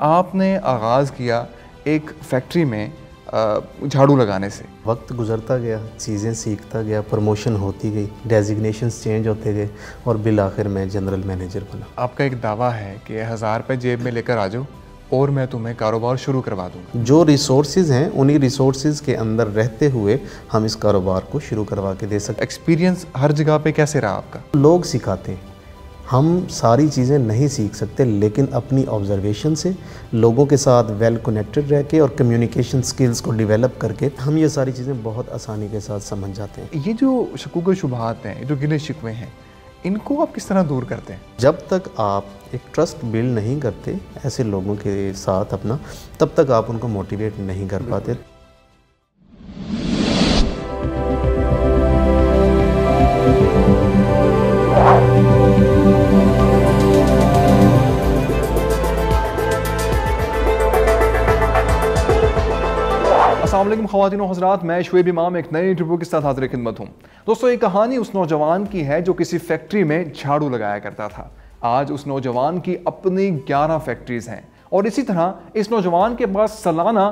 आपने आगाज़ किया एक फैक्ट्री में झाड़ू लगाने से वक्त गुजरता गया चीज़ें सीखता गया प्रमोशन होती गई डेजिग्नेशन चेंज होते गए और बिल आखिर मैं जनरल मैनेजर बना आपका एक दावा है कि हज़ार रुपये जेब में लेकर आ जाओ और मैं तुम्हें कारोबार शुरू करवा दूंगा जो रिसोर्स हैं उन्हीं रिसोर्स के अंदर रहते हुए हम इस कारोबार को शुरू करवा के दे सकते एक्सपीरियंस हर जगह पे कैसे रहा आपका लोग सिखाते हैं हम सारी चीज़ें नहीं सीख सकते लेकिन अपनी ऑब्जर्वेशन से लोगों के साथ वेल कनेक्टेड रह के और कम्युनिकेशन स्किल्स को डेवलप करके हम ये सारी चीज़ें बहुत आसानी के साथ समझ जाते हैं ये जो शकूक शुभात हैं जो गिले शिकवे हैं इनको आप किस तरह दूर करते हैं जब तक आप एक ट्रस्ट बिल्ड नहीं करते ऐसे लोगों के साथ अपना तब तक आप उनको मोटिवेट नहीं कर पाते खातिन हजरात मैं शुएब इमाम एक नए इंटरव्यू के साथ हाजिर खिदमत हूँ दोस्तों एक कहानी उस नौजवान की है जो किसी फैक्ट्री में झाड़ू लगाया करता था आज उस नौजवान की अपनी ग्यारह फैक्ट्रीज हैं और इसी तरह इस नौजवान के पास सालाना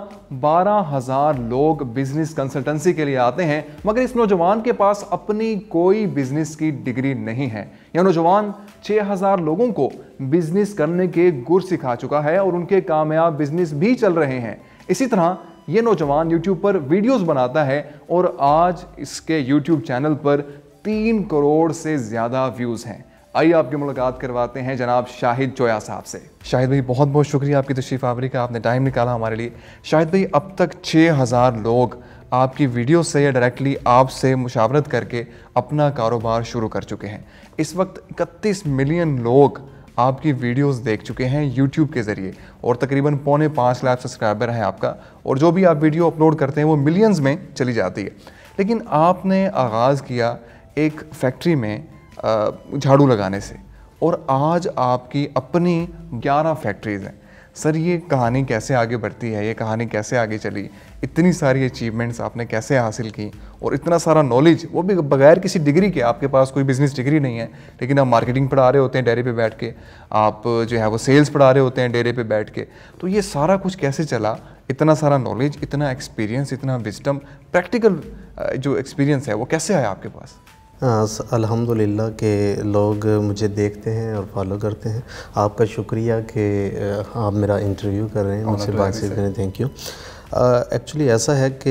बारह हज़ार लोग बिजनेस कंसल्टेंसी के लिए आते हैं मगर इस नौजवान के पास अपनी कोई बिजनेस की डिग्री नहीं है यह नौजवान छः हज़ार लोगों को बिजनेस करने के गुर सिखा चुका है और उनके कामयाब बिजनेस भी चल रहे हैं इसी तरह ये नौजवान यूट्यूब पर वीडियोस बनाता है और आज इसके यूट्यूब चैनल पर तीन करोड़ से ज़्यादा व्यूज़ हैं आइए आपकी मुलाकात करवाते हैं जनाब शाहिद चोया साहब से शाहिद भाई बहुत बहुत शुक्रिया आपकी तशरीफ़ आवरी का आपने टाइम निकाला हमारे लिए शाहिद भाई अब तक छः हज़ार लोग आपकी वीडियो से या डायरेक्टली आपसे मुशावरत करके अपना कारोबार शुरू कर चुके हैं इस वक्त इकतीस मिलियन लोग आपकी वीडियोस देख चुके हैं यूट्यूब के ज़रिए और तकरीबन पौने पाँच लाख सब्सक्राइबर हैं आपका और जो भी आप वीडियो अपलोड करते हैं वो मिलियंस में चली जाती है लेकिन आपने आगाज़ किया एक फैक्ट्री में झाड़ू लगाने से और आज आपकी अपनी ग्यारह फैक्ट्रीज़ हैं सर ये कहानी कैसे आगे बढ़ती है ये कहानी कैसे आगे चली इतनी सारी अचीवमेंट्स आपने कैसे हासिल की और इतना सारा नॉलेज वो भी बगैर किसी डिग्री के आपके पास कोई बिजनेस डिग्री नहीं है लेकिन आप मार्केटिंग पढ़ा रहे होते हैं डेरे पे बैठ के आप जो है वो सेल्स पढ़ा रहे होते हैं डेरे पे बैठ के तो ये सारा कुछ कैसे चला इतना सारा नॉलेज इतना एक्सपीरियंस इतना विजडम प्रैक्टिकल जो एक्सपीरियंस है वो कैसे आया आपके पास हाँ, अल्हम्दुलिल्लाह के लोग मुझे देखते हैं और फॉलो करते हैं आपका शुक्रिया कि आप मेरा इंटरव्यू कर रहे हैं मुझसे तो बातचीत करें थैंक यू एक्चुअली ऐसा है कि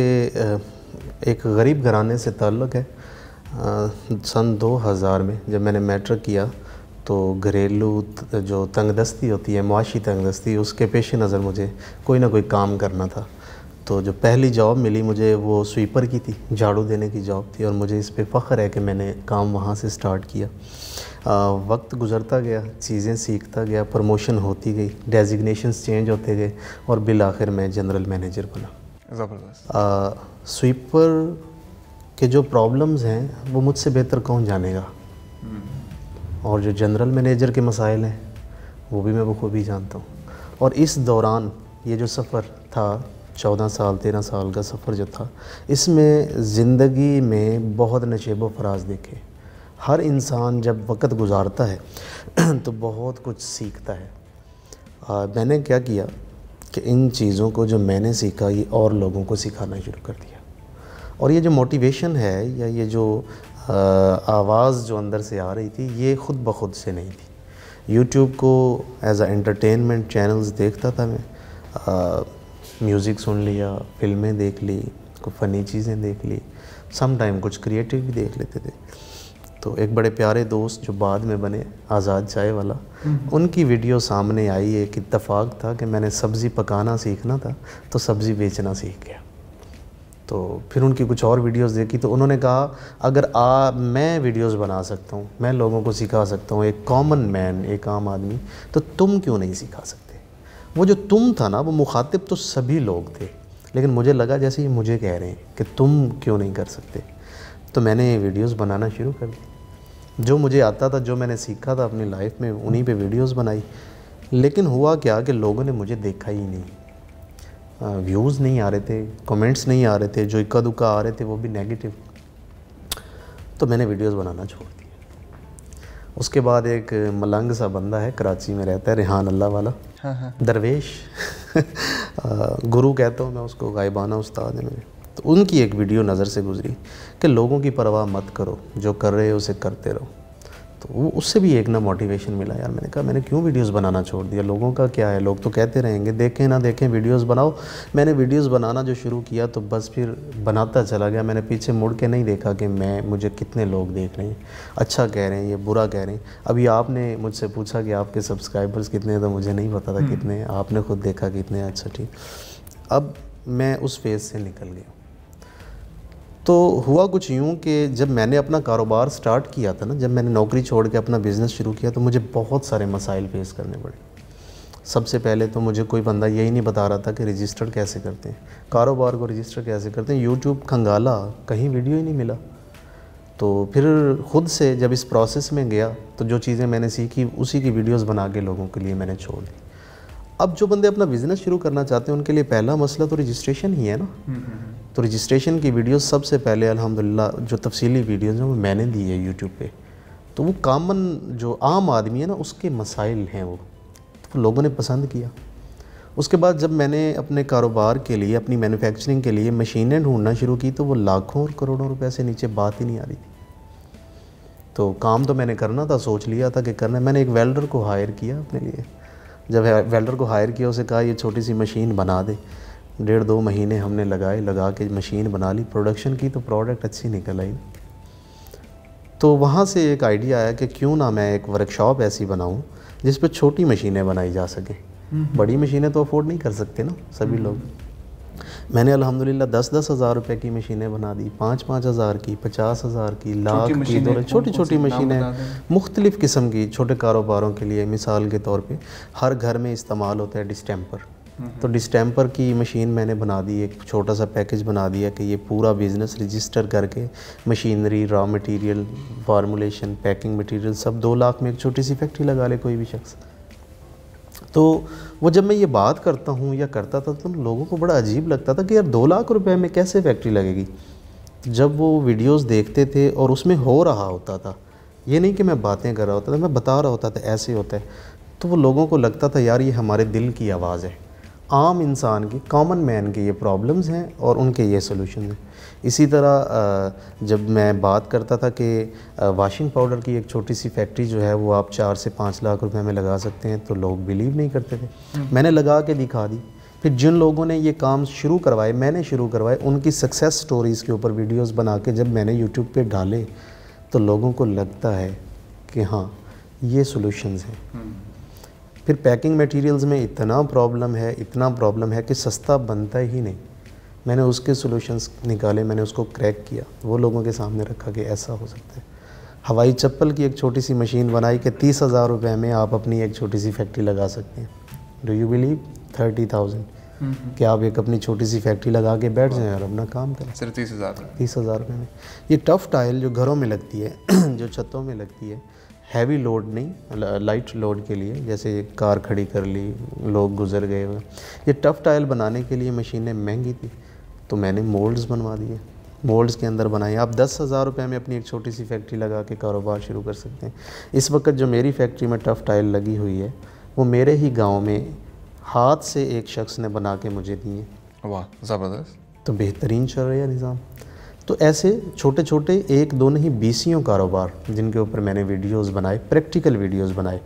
एक गरीब घराने से ताल्लुक़ है सन 2000 में जब मैंने मैट्रिक किया तो घरेलू जो तंगदस्ती होती है मुआशी तंगदस्ती उसके पेश नज़र मुझे कोई ना कोई काम करना था तो जो पहली जॉब मिली मुझे वो स्वीपर की थी झाड़ू देने की जॉब थी और मुझे इस पर फ़ख्र है कि मैंने काम वहाँ से स्टार्ट किया वक्त गुजरता गया चीज़ें सीखता गया प्रमोशन होती गई डेजिग्नेशन चेंज होते गए और बिल आखिर मैं जनरल मैनेजर बना ज़बरदस्त स्वीपर के जो प्रॉब्लम्स हैं वो मुझसे बेहतर कौन जानेगा हम्म। और जो जनरल मैनेजर के मसाइल हैं वो भी मैं बखूबी जानता हूँ और इस दौरान ये जो सफ़र था चौदह साल तेरह साल का सफ़र जो था इसमें ज़िंदगी में बहुत नशेब फराज देखे हर इंसान जब वक्त गुजारता है तो बहुत कुछ सीखता है आ, मैंने क्या किया कि इन चीज़ों को जो मैंने सीखा ये और लोगों को सिखाना शुरू कर दिया और ये जो मोटिवेशन है या ये जो आवाज़ जो अंदर से आ रही थी ये ख़ुद ब खुद से नहीं थी यूट्यूब को एज़ आ एंटरटेनमेंट चैनल्स देखता था मैं म्यूज़िक सुन लिया फिल्में देख ली कोई फ़नी चीज़ें देख ली सम टाइम कुछ क्रिएटिव भी देख लेते थे तो एक बड़े प्यारे दोस्त जो बाद में बने आज़ाद चाय वाला हम्म। उनकी वीडियो सामने आई एक इतफ़ाक़ था कि मैंने सब्ज़ी पकाना सीखना था तो सब्ज़ी बेचना सीख गया तो फिर उनकी कुछ और वीडियोस देखी तो उन्होंने कहा अगर आ मैं वीडियोस बना सकता हूँ मैं लोगों को सिखा सकता हूँ एक कॉमन मैन एक आम आदमी तो तुम क्यों नहीं सिखा सकते वो जो तुम था ना वो मुखातिब तो सभी लोग थे लेकिन मुझे लगा जैसे ये मुझे कह रहे हैं कि तुम क्यों नहीं कर सकते तो मैंने वीडियोस बनाना शुरू कर दी जो मुझे आता था जो मैंने सीखा था अपनी लाइफ में उन्हीं पे वीडियोस बनाई लेकिन हुआ क्या कि लोगों ने मुझे देखा ही नहीं व्यूज़ नहीं आ रहे थे कमेंट्स नहीं आ रहे थे जो इक्का दुक्का आ रहे थे वो भी नेगेटिव तो मैंने वीडियोस बनाना छोड़ दिया उसके बाद एक मलंग सा बंदा है कराची में रहता है रिहान अल्लाह वाला हाँ, हाँ। दरवेश गुरु कहता हूँ मैं उसको गायबाना उस्ताद है मेरे तो उनकी एक वीडियो नज़र से गुजरी कि लोगों की परवाह मत करो जो कर रहे हो उसे करते रहो तो वो उससे भी एक ना मोटिवेशन मिला यार मैंने कहा मैंने क्यों वीडियोस बनाना छोड़ दिया लोगों का क्या है लोग तो कहते रहेंगे देखें ना देखें वीडियोस बनाओ मैंने वीडियोस बनाना जो शुरू किया तो बस फिर बनाता चला गया मैंने पीछे मुड़ के नहीं देखा कि मैं मुझे कितने लोग देख रहे हैं अच्छा कह रहे हैं ये बुरा कह रहे हैं अभी आपने मुझसे पूछा कि आपके सब्सक्राइबर्स कितने हैं तो मुझे नहीं पता था हम्म। कितने आपने खुद देखा कितने अच्छा ठीक अब मैं उस फेज़ से निकल गया तो हुआ कुछ यूँ कि जब मैंने अपना कारोबार स्टार्ट किया था ना जब मैंने नौकरी छोड़ के अपना बिज़नेस शुरू किया तो मुझे बहुत सारे मसाइल फेस करने पड़े सबसे पहले तो मुझे कोई बंदा यही नहीं बता रहा था कि रजिस्टर कैसे करते हैं कारोबार को रजिस्टर कैसे करते हैं यूट्यूब खंगाला कहीं वीडियो ही नहीं मिला तो फिर ख़ुद से जब इस प्रोसेस में गया तो जो चीज़ें मैंने सीखी उसी की वीडियोस बना के लोगों के लिए मैंने छोड़ दी अब जो बंदे अपना बिज़नेस शुरू करना चाहते हैं उनके लिए पहला मसला तो रजिस्ट्रेशन ही है ना हम्म, हम्म, हम्म। तो रजिस्ट्रेशन की वीडियो सबसे पहले अलहमदिल्ला जो तफसीली वीडियो हैं वो मैंने दी है यूट्यूब पर तो वो कामन जो आम आदमी है ना उसके मसाइल हैं वो तो लोगों ने पसंद किया उसके बाद जब मैंने अपने कारोबार के लिए अपनी मैन्युफैक्चरिंग के लिए मशीनें ढूंढना शुरू की तो वो लाखों और करोड़ों रुपए से नीचे बात ही नहीं आ रही थी तो काम तो मैंने करना था सोच लिया था कि करना मैंने एक वेल्डर को हायर किया अपने लिए जब वेल्डर को हायर किया उसे कहा ये छोटी सी मशीन बना दे डेढ़ दो महीने हमने लगाए लगा के मशीन बना ली प्रोडक्शन की तो प्रोडक्ट अच्छी निकल आई तो वहाँ से एक आइडिया आया कि क्यों ना मैं एक वर्कशॉप ऐसी बनाऊँ जिस पर छोटी मशीनें बनाई जा सकें हम्म। बड़ी मशीनें तो अफोर्ड नहीं कर सकते ना सभी हम्म। लोग मैंने अलहमदिल्ला दस दस हज़ार रुपये की मशीनें बना दी पाँच पाँच हज़ार की पचास हज़ार की लाख की छोटी छोटी मशीनें मुख्तलिफ़ किस्म की छोटे कारोबारों के लिए मिसाल के तौर पे हर घर में इस्तेमाल होता है डिस्टेम्पर तो डिस्टेंपर की मशीन मैंने बना दी एक छोटा सा पैकेज बना दिया कि ये पूरा बिज़नेस रजिस्टर करके machinery raw material formulation packing material सब दो लाख में एक छोटी सी फैक्ट्री लगा ले कोई भी शख्स तो वो जब मैं ये बात करता हूँ या करता था तो लोगों को बड़ा अजीब लगता था कि यार दो लाख रुपये में कैसे फैक्ट्री लगेगी जब वो वीडियोज़ देखते थे और उसमें हो रहा होता था ये नहीं कि मैं बातें कर रहा होता था मैं बता रहा होता था ऐसे होता है तो वो लोगों को लगता था यार ये हमारे दिल की आवाज़ है आम इंसान की कॉमन मैन की ये प्रॉब्लम्स हैं और उनके ये सोल्यूशन हैं इसी तरह जब मैं बात करता था कि वाशिंग पाउडर की एक छोटी सी फैक्ट्री जो है वो आप चार से पाँच लाख रुपए में लगा सकते हैं तो लोग बिलीव नहीं करते थे हम्म। मैंने लगा के दिखा दी फिर जिन लोगों ने ये काम शुरू करवाए मैंने शुरू करवाए उनकी सक्सेस स्टोरीज़ के ऊपर वीडियोज़ बना के जब मैंने यूट्यूब पर डाले तो लोगों को लगता है कि हाँ ये सोल्यूशनस हैं हम्म। फिर पैकिंग मटेरियल्स में इतना प्रॉब्लम है इतना प्रॉब्लम है कि सस्ता बनता ही नहीं मैंने उसके सॉल्यूशंस निकाले मैंने उसको क्रैक किया वो लोगों के सामने रखा कि ऐसा हो सकता है हवाई चप्पल की एक छोटी सी मशीन बनाई कि तीस हज़ार रुपये में आप अपनी एक छोटी सी फैक्ट्री लगा सकते हैं do you believe thirty thousand कि आप एक अपनी छोटी सी फैक्ट्री लगा के बैठ जाएं और अपना काम करें सिर्फ तीस हज़ार तीस हज़ार रुपये में ये टफ़ टाइल जो घरों में लगती है जो छतों में लगती है हैवी लोड नहीं लाइट लोड के लिए जैसे कार खड़ी कर ली लोग गुजर गए ये टफ़ टाइल बनाने के लिए मशीनें महंगी थी तो मैंने मोल्ड्स बनवा दिए मोल्ड्स के अंदर बनाए आप दस हज़ार रुपये में अपनी एक छोटी सी फैक्ट्री लगा के कारोबार शुरू कर सकते हैं इस वक्त जो मेरी फैक्ट्री में टफ़ टाइल लगी हुई है वो मेरे ही गाँव में हाथ से एक शख्स ने बना के मुझे दिए वाह ज़बरदस्त तो बेहतरीन चल रहा है निज़ाम तो ऐसे छोटे छोटे एक दो नहीं बीसियों कारोबार जिनके ऊपर मैंने वीडियोस बनाए प्रैक्टिकल वीडियोस बनाए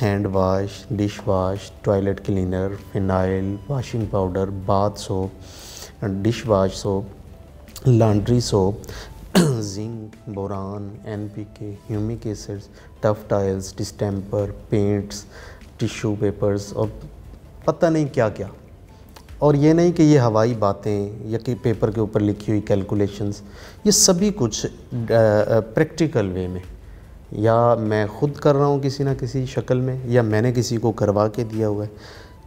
hand wash dish wash toilet cleaner phenyl washing powder bath soap dish wash soap laundry soap zinc boron N P K humic acids tough tiles distemper paints tissue papers और पता नहीं क्या क्या और ये नहीं कि ये हवाई बातें या कि पेपर के ऊपर लिखी हुई कैलकुलेशंस ये सभी कुछ प्रैक्टिकल वे में या मैं ख़ुद कर रहा हूँ किसी ना किसी शक्ल में या मैंने किसी को करवा के दिया हुआ है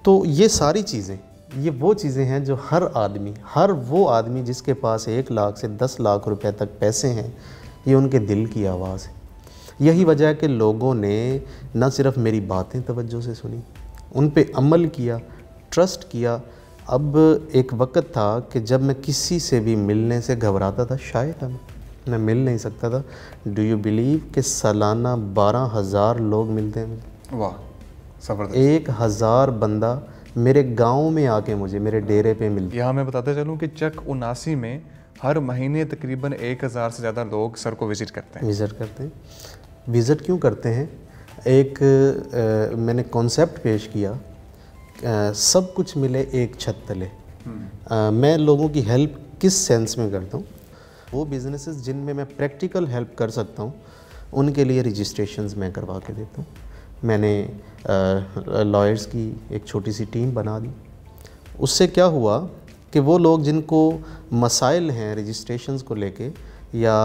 तो ये सारी चीज़ें ये वो चीज़ें हैं जो हर आदमी हर वो आदमी जिसके पास एक लाख से दस लाख रुपए तक पैसे हैं ये उनके दिल की आवाज़ है यही वजह है कि लोगों ने न सिर्फ मेरी बातें तवज्जो से सुनी उन पर अमल किया ट्रस्ट किया अब एक वक्त था कि जब मैं किसी से भी मिलने से घबराता था शायद हम मैं मिल नहीं सकता था डू यू बिलीव कि सालाना बारह हज़ार लोग मिलते हैं वाह एक हज़ार बंदा मेरे गांव में आके मुझे मेरे डेरे पे मिल यहाँ मैं बताते चलूँ कि चक उनासी में हर महीने तकरीबन एक हज़ार से ज़्यादा लोग सर को विज़िट करते हैं विज़िट करते हैं विज़िट क्यों करते हैं एक आ, मैंने कॉन्सेप्ट पेश किया सब कुछ मिले एक छत तले मैं लोगों की हेल्प किस सेंस में करता हूँ वो बिजनेसेस जिनमें मैं प्रैक्टिकल हेल्प कर सकता हूँ उनके लिए रजिस्ट्रेशन मैं करवा के देता हूँ मैंने लॉयर्स की एक छोटी सी टीम बना दी उससे क्या हुआ कि वो लोग जिनको मसाइल हैं रजिस्ट्रेशन को लेके या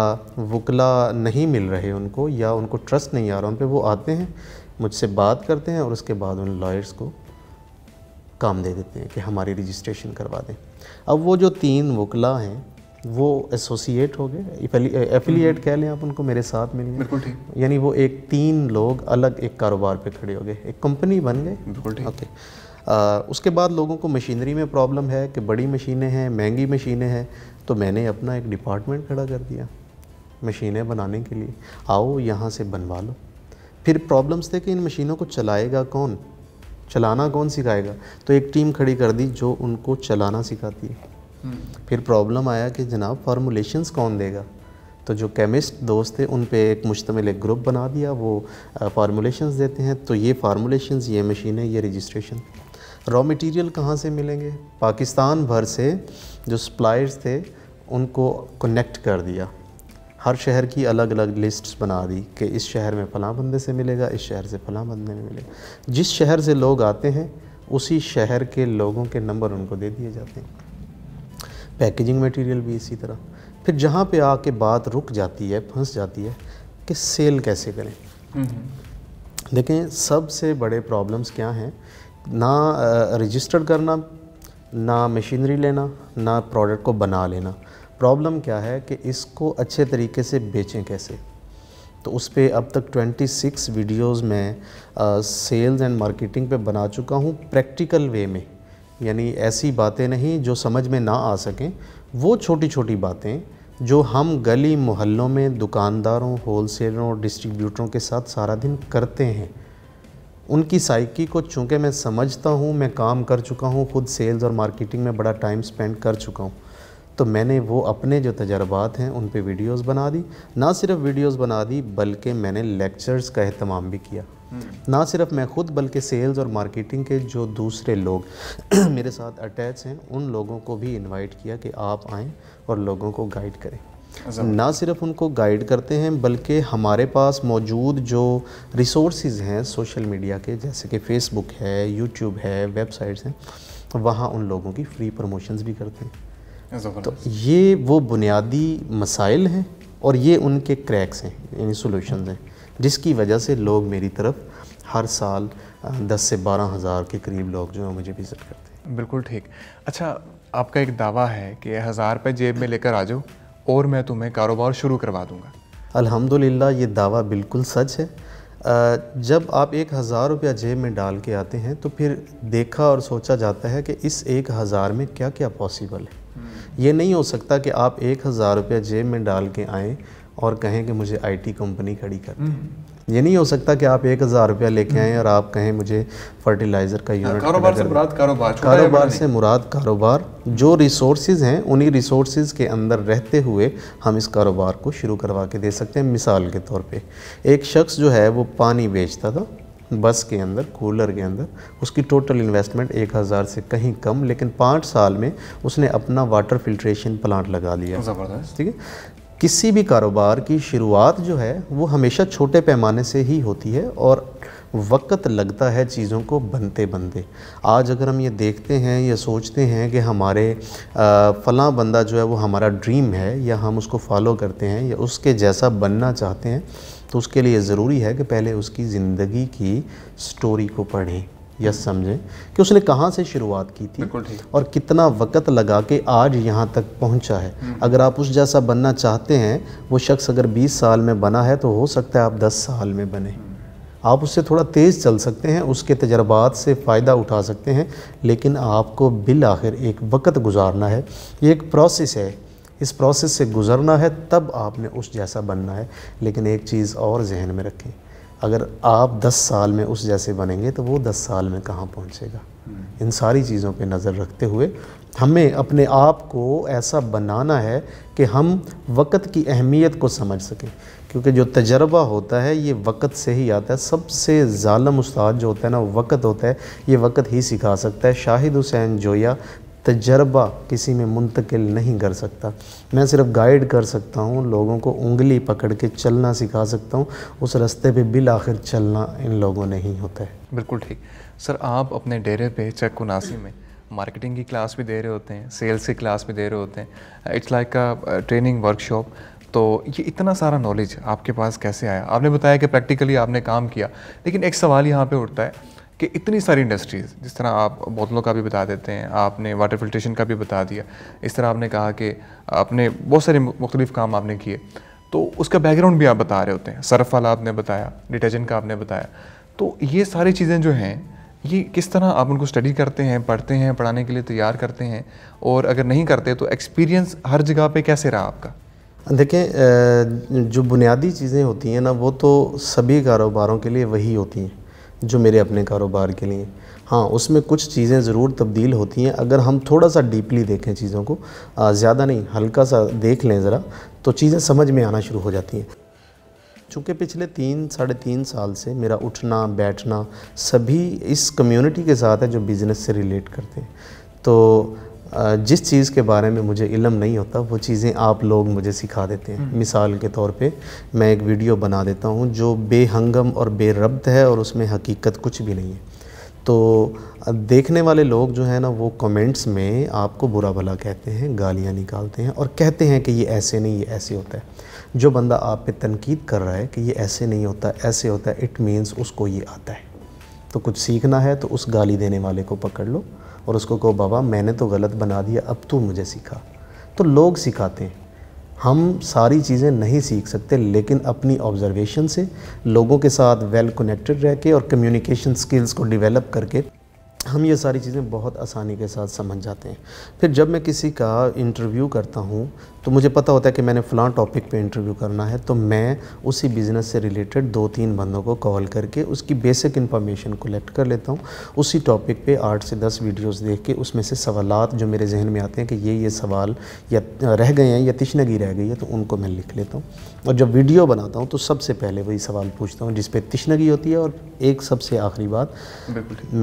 वकला नहीं मिल रहे उनको या उनको ट्रस्ट नहीं आ रहा उन पर वो आते हैं मुझसे बात करते हैं और उसके बाद उन लॉयर्स को काम दे देते हैं कि हमारी रजिस्ट्रेशन करवा दें अब वो जो तीन वकला हैं वो एसोसिएट हो गए एफिलिएट हम्म। कह लें आप उनको मेरे साथ मिल गए यानी वो एक तीन लोग अलग एक कारोबार पे खड़े हो गए एक कंपनी बन गए बिल्कुल ओके आ, उसके बाद लोगों को मशीनरी में प्रॉब्लम है कि बड़ी मशीनें हैं महंगी मशीनें हैं तो मैंने अपना एक डिपार्टमेंट खड़ा कर दिया मशीनें बनाने के लिए आओ यहाँ से बनवा लो फिर प्रॉब्लम्स थे कि इन मशीनों को चलाएगा कौन चलाना कौन सिखाएगा तो एक टीम खड़ी कर दी जो उनको चलाना सिखाती है हम्म। फिर प्रॉब्लम आया कि जनाब फार्मूलेशंस कौन देगा तो जो केमिस्ट दोस्त थे उन पर एक मुश्तमिल एक ग्रुप बना दिया वो फार्मूलेशंस देते हैं तो ये फार्मूलेशंस ये मशीन है ये रजिस्ट्रेशन रॉ मटेरियल कहाँ से मिलेंगे पाकिस्तान भर से जो सप्लायर्स थे उनको कनेक्ट कर दिया हर शहर की अलग अलग लिस्ट्स बना दी कि इस शहर में फ़लाँ बंदे से मिलेगा इस शहर से फ़लाँ बंदे में मिलेगा जिस शहर से लोग आते हैं उसी शहर के लोगों के नंबर उनको दे दिए जाते हैं पैकेजिंग मटेरियल भी इसी तरह फिर जहाँ पे आके बात रुक जाती है फंस जाती है कि सेल कैसे करें हम्म। देखें सबसे बड़े प्रॉब्लम्स क्या हैं ना रजिस्टर करना ना मशीनरी लेना ना प्रोडक्ट को बना लेना प्रॉब्लम क्या है कि इसको अच्छे तरीके से बेचें कैसे तो उस पर अब तक 26 वीडियोस में सेल्स एंड मार्केटिंग पे बना चुका हूँ प्रैक्टिकल वे में यानी ऐसी बातें नहीं जो समझ में ना आ सकें वो छोटी छोटी बातें जो हम गली मोहल्लों में दुकानदारों होलसेलरों सेलरों डिस्ट्रीब्यूटरों के साथ सारा दिन करते हैं उनकी साइकी को चूँकि मैं समझता हूँ मैं काम कर चुका हूँ ख़ुद सेल्स और मार्केटिंग में बड़ा टाइम स्पेंड कर चुका हूँ तो मैंने वो अपने जो तजर्बात हैं उन पे वीडियोस बना दी ना सिर्फ वीडियोस बना दी बल्कि मैंने लेक्चर्स का अहतमाम भी किया हम्म। ना सिर्फ मैं ख़ुद बल्कि सेल्स और मार्केटिंग के जो दूसरे लोग मेरे साथ अटैच हैं उन लोगों को भी इनवाइट किया कि आप आएँ और लोगों को गाइड करें ना सिर्फ उनको गाइड करते हैं बल्कि हमारे पास मौजूद जो रिसोर्सेज हैं सोशल मीडिया के जैसे कि फ़ेसबुक है यूट्यूब है वेबसाइट्स हैं वहाँ उन लोगों की फ्री प्रमोशंस भी करते हैं तो ये वो बुनियादी मसाइल हैं और ये उनके क्रैक्स हैं यानी सोल्यूशन हैं जिसकी वजह से लोग मेरी तरफ हर साल दस से बारह हज़ार के करीब लोग जो है मुझे विज़िट करते हैं बिल्कुल ठीक अच्छा आपका एक दावा है कि हज़ार रुपये जेब में लेकर आ जाओ और मैं तुम्हें कारोबार शुरू करवा दूँगा अल्हम्दुलिल्लाह ये दावा बिल्कुल सच है जब आप एक हज़ार रुपया जेब में डाल के आते हैं तो फिर देखा और सोचा जाता है कि इस एक हज़ार में क्या क्या पॉसिबल है ये नहीं हो सकता कि आप एक हज़ार रुपया जेब में डाल के आएँ और कहें कि मुझे आईटी कंपनी खड़ी कर दें हम्म। ये नहीं हो सकता कि आप एक हज़ार रुपया लेके आएँ हम्म। और आप कहें मुझे फर्टिलाइज़र का यूनिट कारोबार से मुराद कारोबार कारोबार से मुराद कारोबार जो रिसोर्स हैं उन्हीं रिसोर्स के अंदर रहते हुए हम इस कारोबार को शुरू करवा के दे सकते हैं मिसाल के तौर पर एक शख्स जो है वो पानी बेचता था बस के अंदर कूलर के अंदर उसकी टोटल इन्वेस्टमेंट एक हज़ार से कहीं कम लेकिन पाँच साल में उसने अपना वाटर फिल्ट्रेशन प्लांट लगा लिया ज़बरदस्त ठीक है किसी भी कारोबार की शुरुआत जो है वो हमेशा छोटे पैमाने से ही होती है और वक्त लगता है चीज़ों को बनते बनते आज अगर हम ये देखते हैं या सोचते हैं कि हमारे फ़लाँ बंदा जो है वो हमारा ड्रीम है या हम उसको फॉलो करते हैं या उसके जैसा बनना चाहते हैं तो उसके लिए ज़रूरी है कि पहले उसकी ज़िंदगी की स्टोरी को पढ़ें या समझें कि उसने कहाँ से शुरुआत की थी और कितना वक्त लगा के आज यहाँ तक पहुँचा है हम्म। अगर आप उस जैसा बनना चाहते हैं वो शख्स अगर 20 साल में बना है तो हो सकता है आप 10 साल में बने हम्म। आप उससे थोड़ा तेज़ चल सकते हैं उसके तजर्बात से फ़ायदा उठा सकते हैं लेकिन आपको बिल आखिर एक वक्त गुजारना है ये एक प्रोसेस है इस प्रोसेस से गुज़रना है तब आपने उस जैसा बनना है लेकिन एक चीज़ और जहन में रखें अगर आप 10 साल में उस जैसे बनेंगे तो वो 10 साल में कहाँ पहुँचेगा हम्म। इन सारी चीज़ों पे नज़र रखते हुए हमें अपने आप को ऐसा बनाना है कि हम वक्त की अहमियत को समझ सकें क्योंकि जो तजर्बा होता है ये वक्त से ही आता है सबसे ज़ालम उस्ताद जो होता है ना वक्त होता है ये वक्त ही सिखा सकता है शाहिद हुसैन जोया तजर्बा किसी में मुंतकिल नहीं कर सकता मैं सिर्फ गाइड कर सकता हूँ लोगों को उंगली पकड़ के चलना सिखा सकता हूँ उस रास्ते पे बिल आखिर चलना इन लोगों ने ही होता है बिल्कुल ठीक सर आप अपने डेरे पे चक उनासी में मार्केटिंग की क्लास भी दे रहे होते हैं सेल्स की क्लास भी दे रहे होते हैं it's like a training workshop तो ये इतना सारा नॉलेज आपके पास कैसे आया आपने बताया कि प्रैक्टिकली आपने काम किया लेकिन एक सवाल यहाँ पे उठता है कि इतनी सारी इंडस्ट्रीज़ जिस तरह आप बोतलों का भी बता देते हैं आपने वाटर फिल्ट्रेशन का भी बता दिया इस तरह आपने कहा कि आपने बहुत सारे मुख्तलिफ़ काम आपने किए तो उसका बैकग्राउंड भी आप बता रहे होते हैं सरफ वाला आपने बताया डिटर्जेंट का आपने बताया तो ये सारी चीज़ें जो हैं ये किस तरह आप उनको स्टडी करते हैं पढ़ते हैं पढ़ाने के लिए तैयार करते हैं और अगर नहीं करते तो एक्सपीरियंस हर जगह पे कैसे रहा आपका देखें जो बुनियादी चीज़ें होती हैं ना वो तो सभी कारोबारों के लिए वही होती हैं जो मेरे अपने कारोबार के लिए हाँ उसमें कुछ चीज़ें ज़रूर तब्दील होती हैं अगर हम थोड़ा सा डीपली देखें चीज़ों को ज़्यादा नहीं हल्का सा देख लें ज़रा तो चीज़ें समझ में आना शुरू हो जाती हैं चूँकि पिछले तीन साढ़े तीन साल से मेरा उठना बैठना सभी इस कम्युनिटी के साथ है जो बिज़नेस से रिलेट करते हैं तो जिस चीज़ के बारे में मुझे इलम नहीं होता वो चीज़ें आप लोग मुझे सिखा देते हैं हम्म। मिसाल के तौर पे मैं एक वीडियो बना देता हूँ जो बेहंगम और बेरब्त है और उसमें हकीकत कुछ भी नहीं है तो देखने वाले लोग जो है ना वो कमेंट्स में आपको बुरा भला कहते हैं गालियाँ निकालते हैं और कहते हैं कि ये ऐसे नहीं ये ऐसे होता है जो बंदा आप पे तनकीद कर रहा है कि ये ऐसे नहीं होता ऐसे होता है इट मीन्स उसको ये आता है तो कुछ सीखना है तो उस गाली देने वाले को पकड़ लो और उसको कहो बाबा मैंने तो गलत बना दिया अब तू मुझे सिखा तो लोग सिखाते हैं हम सारी चीज़ें नहीं सीख सकते लेकिन अपनी ऑब्जर्वेशन से लोगों के साथ वेल कनेक्टेड रह के और कम्युनिकेशन स्किल्स को डेवलप करके हम ये सारी चीज़ें बहुत आसानी के साथ समझ जाते हैं फिर जब मैं किसी का इंटरव्यू करता हूँ तो मुझे पता होता है कि मैंने फ़लाँ टॉपिक पे इंटरव्यू करना है तो मैं उसी बिज़नेस से रिलेटेड दो तीन बंदों को कॉल करके उसकी बेसिक इन्फॉर्मेशन कलेक्ट कर लेता हूँ उसी टॉपिक पे आठ से दस वीडियोस देख के उसमें से सवालत जो मेरे जहन में आते हैं कि ये ये सवाल या रह गए हैं या तिशनगी रह गई है तो उनको मैं लिख लेता हूँ और जब वीडियो बनाता हूँ तो सबसे पहले वही सवाल पूछता हूँ जिस तिश्नगी होती है और एक सबसे आखिरी बात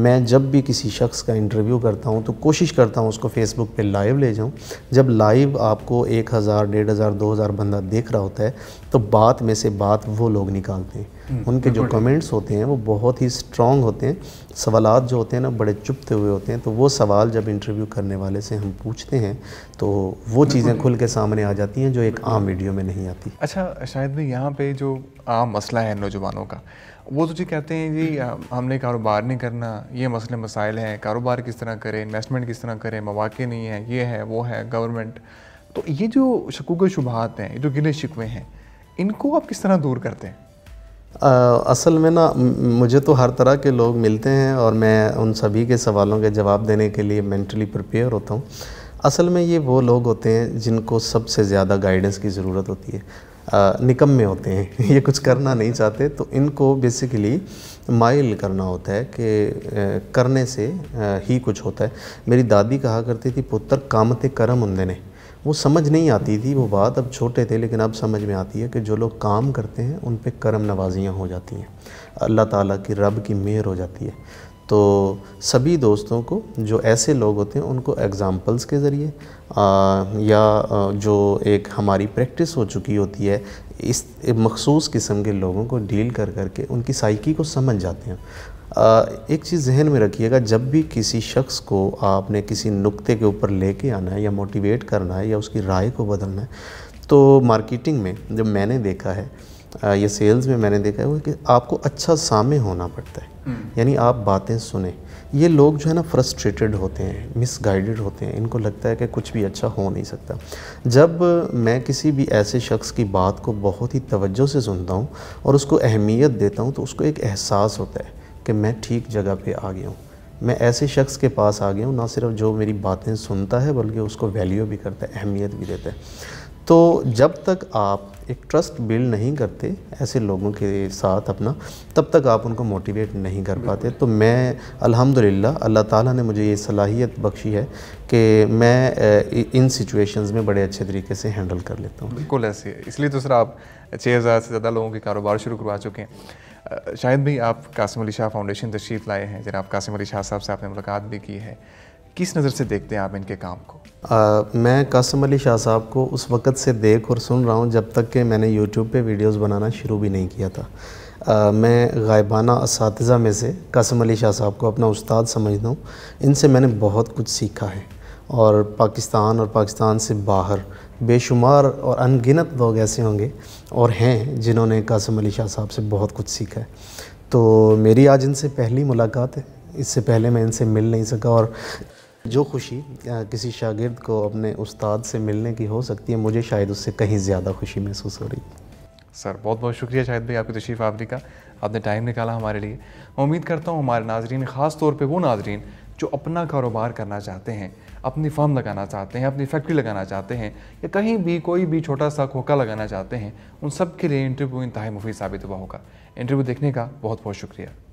मैं जब भी किसी शख्स का इंटरव्यू करता हूँ तो कोशिश करता हूँ उसको फेसबुक पे लाइव ले जाऊँ जब लाइव आपको एक हज़ार डेढ़ हज़ार दो हज़ार बंदा देख रहा होता है तो बात में से बात वो लोग निकालते हैं हम्म, उनके जो कमेंट्स होते हैं वो बहुत ही स्ट्रॉन्ग होते हैं सवाल जो होते हैं ना बड़े चुपते हुए होते हैं तो वो सवाल जब इंटरव्यू करने वाले से हम पूछते हैं तो वो चीज़ें खुल के सामने आ जाती हैं जो एक आम वीडियो में नहीं आती अच्छा शायद भी यहाँ पे जो आम मसला है नौजवानों का वो तो जी कहते हैं जी हम्म। हमने कारोबार नहीं करना ये मसले मसाइल हैं कारोबार किस तरह करें इन्वेस्टमेंट किस तरह करें मौाक़े नहीं हैं ये है वो है गवर्नमेंट तो ये जो शकूक शुबहत हैं जो गिले शिकवे हैं इनको आप किस तरह दूर करते हैं आ, असल में ना मुझे तो हर तरह के लोग मिलते हैं और मैं उन सभी के सवालों के जवाब देने के लिए मेंटली प्रिपेयर होता हूँ असल में ये वो लोग होते हैं जिनको सबसे ज़्यादा गाइडेंस की ज़रूरत होती है निकम में होते हैं ये कुछ करना नहीं चाहते तो इनको बेसिकली माइल करना होता है कि करने से ही कुछ होता है मेरी दादी कहा करती थी पुत्र कामते कर्म ने वो समझ नहीं आती थी वो बात अब छोटे थे लेकिन अब समझ में आती है कि जो लोग काम करते हैं उन पर करम नवाजियाँ हो जाती हैं अल्लाह ताला की रब की मेहर हो जाती है तो सभी दोस्तों को जो ऐसे लोग होते हैं उनको एग्ज़ाम्पल्स के ज़रिए या जो एक हमारी प्रैक्टिस हो चुकी होती है इस मखसूस किस्म के लोगों को डील कर करके उनकी साइकी को समझ जाते हैं एक चीज़ जहन में रखिएगा जब भी किसी शख्स को आपने किसी नुक्ते के ऊपर लेके आना है या मोटिवेट करना है या उसकी राय को बदलना है तो मार्केटिंग में जब मैंने देखा है या सेल्स में मैंने देखा है कि आपको अच्छा सामे होना पड़ता है हम्म। यानी आप बातें सुने ये लोग जो है ना फ्रस्ट्रेटेड होते हैं मिसगाइडेड होते हैं इनको लगता है कि कुछ भी अच्छा हो नहीं सकता जब मैं किसी भी ऐसे शख्स की बात को बहुत ही तवज्जो से सुनता हूँ और उसको अहमियत देता हूँ तो उसको एक एहसास होता है कि मैं ठीक जगह पे आ गया हूँ मैं ऐसे शख्स के पास आ गया हूँ ना सिर्फ जो मेरी बातें सुनता है बल्कि उसको वैल्यू भी करता है अहमियत भी देता है तो जब तक आप एक ट्रस्ट बिल्ड नहीं करते ऐसे लोगों के साथ अपना तब तक आप उनको मोटिवेट नहीं कर पाते तो मैं अल्हम्दुलिल्लाह अल्लाह ताला ने मुझे ये सलाहियत बख्शी है कि मैं इन सिचुएशंस में बड़े अच्छे तरीके से हैंडल कर लेता हूँ बिल्कुल ऐसे इसलिए तो सर आप छः हज़ार से ज़्यादा लोगों के कारोबार शुरू करवा चुके हैं शायद भी आप कासिम अली शाह फाउंडेशन तशरीफ़ लाए हैं जनाब कासिम अली शाह साहब से आपने मुलाकात भी की है किस नज़र से देखते हैं आप इनके काम को आ, मैं कासिम अली शाह साहब को उस वक़्त से देख और सुन रहा हूँ जब तक कि मैंने यूट्यूब पे वीडियोस बनाना शुरू भी नहीं किया था आ, मैं गायबाना इस में से कासिम अली शाह साहब को अपना उस्ताद समझता हूँ इनसे मैंने बहुत कुछ सीखा है और पाकिस्तान और पाकिस्तान से बाहर बेशुमार और अनगिनत लोग ऐसे होंगे और हैं जिन्होंने कासम अली शाह साहब से बहुत कुछ सीखा है तो मेरी आज इनसे पहली मुलाकात है इससे पहले मैं इनसे मिल नहीं सका और जो खुशी किसी शागिर्द को अपने उस्ताद से मिलने की हो सकती है मुझे शायद उससे कहीं ज़्यादा खुशी महसूस हो रही सर बहुत बहुत शुक्रिया शाहिद भाई आपकी तशरीफ़ आबरी का आपने टाइम निकाला हमारे लिए उम्मीद करता हूँ हमारे नाजरीन ख़ास तौर पर वो नाजरीन जो अपना कारोबार करना चाहते हैं अपनी फर्म लगाना चाहते हैं अपनी फैक्ट्री लगाना चाहते हैं या कहीं भी कोई भी छोटा सा खोखा लगाना चाहते हैं उन सब के लिए इंटरव्यू इंतहा मुफी साबित हुआ होगा इंटरव्यू देखने का बहुत बहुत शुक्रिया